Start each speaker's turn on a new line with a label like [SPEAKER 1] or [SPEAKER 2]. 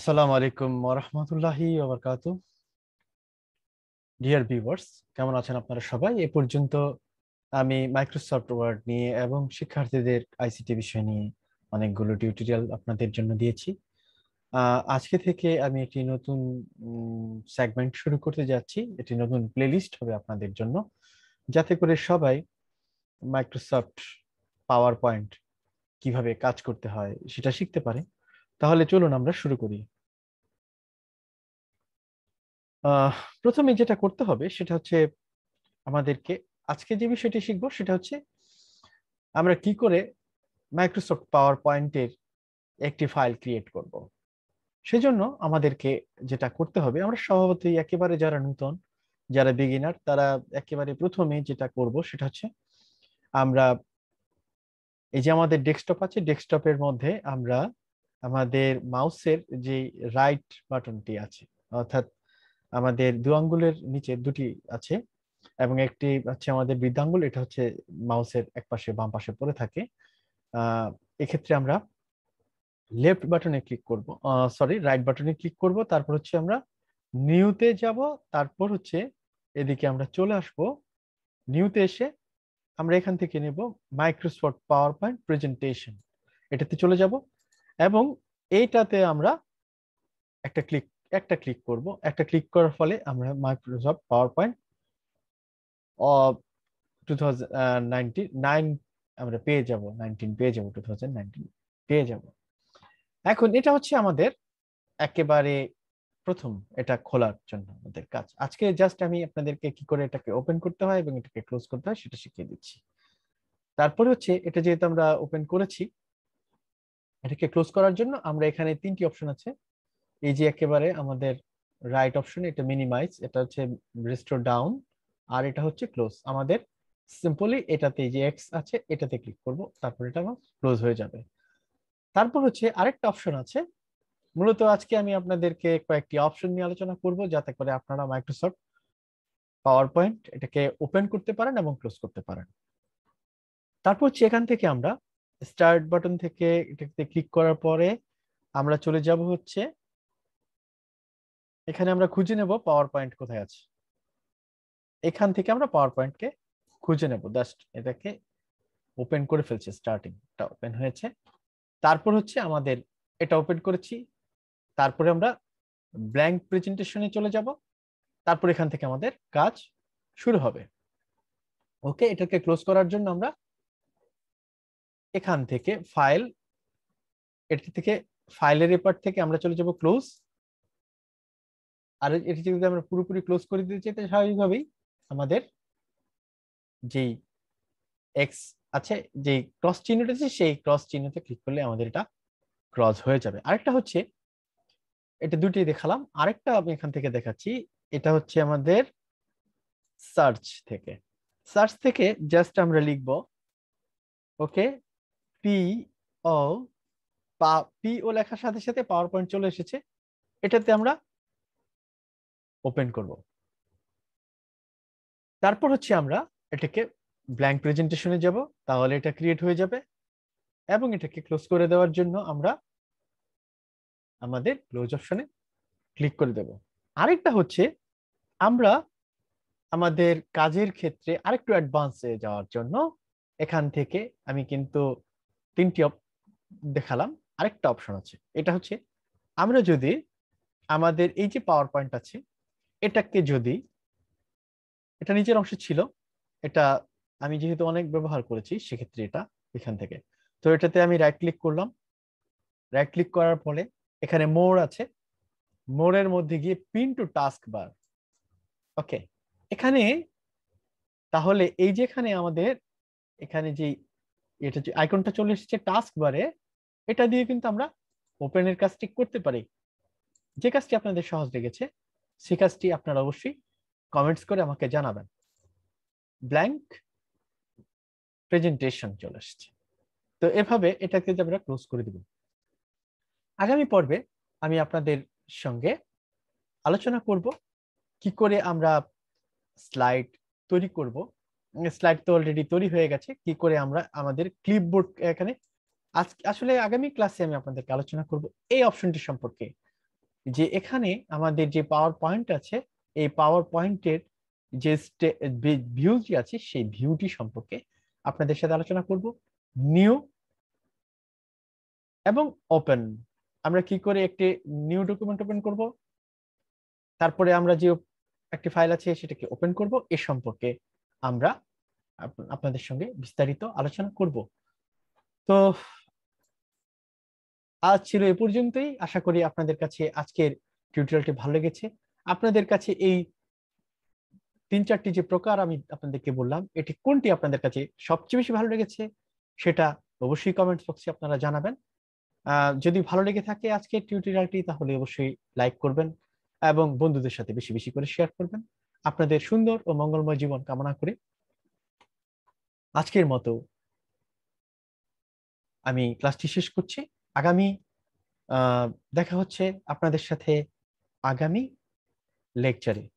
[SPEAKER 1] আসসালামু আলাইকুম ওরহমতুল্লাহি ওবরকাত ডিয়ার ভিউয়ার্স কেমন আছেন আপনারা সবাই এ পর্যন্ত আমি মাইক্রোসফট ওয়ার্ড নিয়ে এবং শিক্ষার্থীদের আইসিটি বিষয় নিয়ে অনেকগুলো টিউটোরিয়াল আপনাদের জন্য দিয়েছি আজকে থেকে আমি একটি নতুন সেগমেন্ট শুরু করতে যাচ্ছি একটি নতুন প্লেলিস্ট হবে আপনাদের জন্য যাতে করে সবাই মাইক্রোসফট পাওয়ার পয়েন্ট কিভাবে কাজ করতে হয় সেটা শিখতে পারে তাহলে চলুন আমরা শুরু করি প্রথমে যেটা করতে হবে সেটা হচ্ছে আমাদেরকে আজকে যে বিষয়টি শিখবো সেটা হচ্ছে আমরা কি করে মাইক্রোসফট পাওয়ার পয়েন্টের একটি ফাইল ক্রিয়েট করব। সেজন্য আমাদেরকে যেটা করতে হবে আমরা স্বভাবতই একেবারে যারা নূতন যারা বিগিনার তারা একেবারে প্রথমে যেটা করব সেটা হচ্ছে আমরা এই যে আমাদের ডেস্কটপ আছে ডেস্কটপের মধ্যে আমরা আমাদের মাউসের যে রাইট বাটনটি আছে অর্থাৎ আমাদের দু আঙ্গুলের নিচে দুটি আছে এবং একটি হচ্ছে আমাদের বৃদ্ধাঙ্গুল এটা হচ্ছে মাউসের এক পাশে বাম পাশে পড়ে থাকে এক্ষেত্রে আমরা লেফট বাটনে ক্লিক করব সরি রাইট বাটনে ক্লিক করব তারপর হচ্ছে আমরা নিউতে যাব তারপর হচ্ছে এদিকে আমরা চলে আসব নিউতে এসে আমরা এখান থেকে নেব মাইক্রোসফট পাওয়ার পয়েন্ট প্রেজেন্টেশন এটাতে চলে যাব এবং এইটাতে আমরা একটা ক্লিক একটা ক্লিক করব একটা ক্লিক করার ফলে আমরা মাইক্রোসফট পাওয়ার পয়েন্ট টু আমরা পেয়ে যাব নাইনটিন পেয়ে যাবো টু পেয়ে যাব এখন এটা হচ্ছে আমাদের একেবারে প্রথম এটা খোলার জন্য আমাদের কাজ আজকে জাস্ট আমি আপনাদেরকে কি করে এটাকে ওপেন করতে হয় এবং এটাকে ক্লোজ করতে হয় সেটা শিখিয়ে দিচ্ছি তারপরে হচ্ছে এটা যেহেতু আমরা ওপেন করেছি এটাকে ক্লোজ করার জন্য আমরা এখানে তিনটি অপশন আছে এই যে একেবারে আমাদের রাইট অপশন এটা মিনিমাইজ এটা হচ্ছে রেস্টোর ডাউন আর এটা হচ্ছে ক্লোজ আমাদের সিম্পলি এটাতে যে এক্স আছে এটাতে ক্লিক করব তারপর এটা আমার ক্লোজ হয়ে যাবে তারপর হচ্ছে আরেকটা অপশন আছে মূলত আজকে আমি আপনাদেরকে কয়েকটি অপশন নিয়ে আলোচনা করব যাতে করে আপনারা মাইক্রোসফট পাওয়ার পয়েন্ট এটাকে ওপেন করতে পারেন এবং ক্লোজ করতে পারেন তারপর হচ্ছে এখান থেকে আমরা স্টার্ট বাটন থেকে এটাতে ক্লিক করার পরে আমরা চলে যাব হচ্ছে এখানে আমরা খুঁজে নেব পাওয়ার পয়েন্ট কোথায় আছে এখান থেকে আমরা পাওয়ার পয়েন্টকে খুঁজে নেব জাস্ট এটাকে ওপেন করে ফেলছে স্টার্টিংটা ওপেন হয়েছে তারপর হচ্ছে আমাদের এটা ওপেন করেছি তারপরে আমরা ব্ল্যাঙ্ক প্রেজেন্টেশনে চলে যাব তারপর এখান থেকে আমাদের কাজ শুরু হবে ওকে এটাকে ক্লোজ করার জন্য আমরা এখান থেকে ফাইল এটি থেকে ফাইলের রেপার থেকে আমরা চলে যাব ক্লোজ আর এটি যদি আমরা পুরোপুরি ক্লোজ করে দিতে চাই তাহলে স্বাভাবিকভাবেই আমাদের যেই এক্স আছে যে ক্রস চিহ্নটা আছে সেই ক্রস চিহ্নতে ক্লিক করলে আমাদের এটা ক্রস হয়ে যাবে আরেকটা হচ্ছে এটা দুটি দেখালাম আরেকটা আমি এখান থেকে দেখাচ্ছি এটা হচ্ছে আমাদের সার্চ থেকে সার্চ থেকে জাস্ট আমরা লিখব ওকে পি ও পা পি ও লেখার সাথে সাথে পাওয়ার পয়েন্ট চলে এসেছে এটাতে আমরা ওপেন করব তারপর হচ্ছে আমরা এটাকে ব্ল্যাঙ্ক প্রেজেন্টেশনে যাব তাহলে এটা ক্রিয়েট হয়ে যাবে এবং এটাকে ক্লোজ করে দেওয়ার জন্য আমরা আমাদের ক্লোজ অপশনে ক্লিক করে দেব আরেকটা হচ্ছে আমরা আমাদের কাজের ক্ষেত্রে আরেকটু অ্যাডভান্সে যাওয়ার জন্য এখান থেকে আমি কিন্তু তিনটি দেখালাম আরেকটা অপশন আছে এটা হচ্ছে আমরা যদি আমাদের এই যে পাওয়ার পয়েন্ট আছে এটাকে যদি এটা নিচের অংশ ছিল এটা আমি যেহেতু অনেক ব্যবহার করেছি সেক্ষেত্রে এটা এখান থেকে তো এটাতে আমি রাইট ক্লিক করলাম রাইট ক্লিক করার ফলে এখানে মোড় আছে মোড়ের মধ্যে গিয়ে pin to taskbar okay এখানে তাহলে এই যেখানে আমাদের এখানে যে এটা আইকনটা চলে এসেছে টাস্ক বারে এটা দিয়ে কিন্তু আমরা ওপেনের কাজটি করতে পারি যে কাজটি আপনাদের সহজ লেগেছে সে কাজটি আপনারা অবশ্যই কমেন্টস করে আমাকে জানাবেন ব্ল্যাঙ্ক প্রেজেন্টেশন চলে এসেছে তো এভাবে এটাকে আমরা ক্লোজ করে দেব আগামী পর্বে আমি আপনাদের সঙ্গে আলোচনা করব কি করে আমরা স্লাইড তৈরি করব স্লাইড মানে তো অলরেডি তৈরি হয়ে গেছে কি করে আমরা আমাদের ক্লিপবোর্ড এখানে আজকে আসলে আগামী ক্লাসে আমি আপনাদেরকে আলোচনা করব এই অপশনটি সম্পর্কে যে এখানে আমাদের যে পাওয়ার পয়েন্ট আছে এই পাওয়ার পয়েন্টের যে ভিউটি আছে সেই ভিউটি সম্পর্কে আপনাদের সাথে আলোচনা করব নিউ এবং ওপেন আমরা কি করে একটি নিউ ডকুমেন্ট ওপেন করব তারপরে আমরা যে একটি ফাইল আছে সেটাকে ওপেন করব এ সম্পর্কে আমরা আপনাদের সঙ্গে বিস্তারিত আলোচনা করব তো আজ ছিল এ পর্যন্তই আশা করি আপনাদের কাছে আজকের টিউটোরিয়ালটি ভালো লেগেছে আপনাদের কাছে এই তিন চারটি যে প্রকার আমি আপনাদেরকে বললাম এটি কোনটি আপনাদের কাছে সবচেয়ে বেশি ভালো লেগেছে সেটা অবশ্যই কমেন্ট বক্সে আপনারা জানাবেন যদি ভালো লেগে থাকে আজকের টিউটোরিয়ালটি তাহলে অবশ্যই লাইক করবেন এবং বন্ধুদের সাথে বেশি বেশি করে শেয়ার করবেন আপনাদের সুন্দর ও মঙ্গলময় জীবন কামনা করে আজকের মতো আমি ক্লাসটি শেষ করছি আগামী দেখা হচ্ছে আপনাদের সাথে আগামী লেকচারে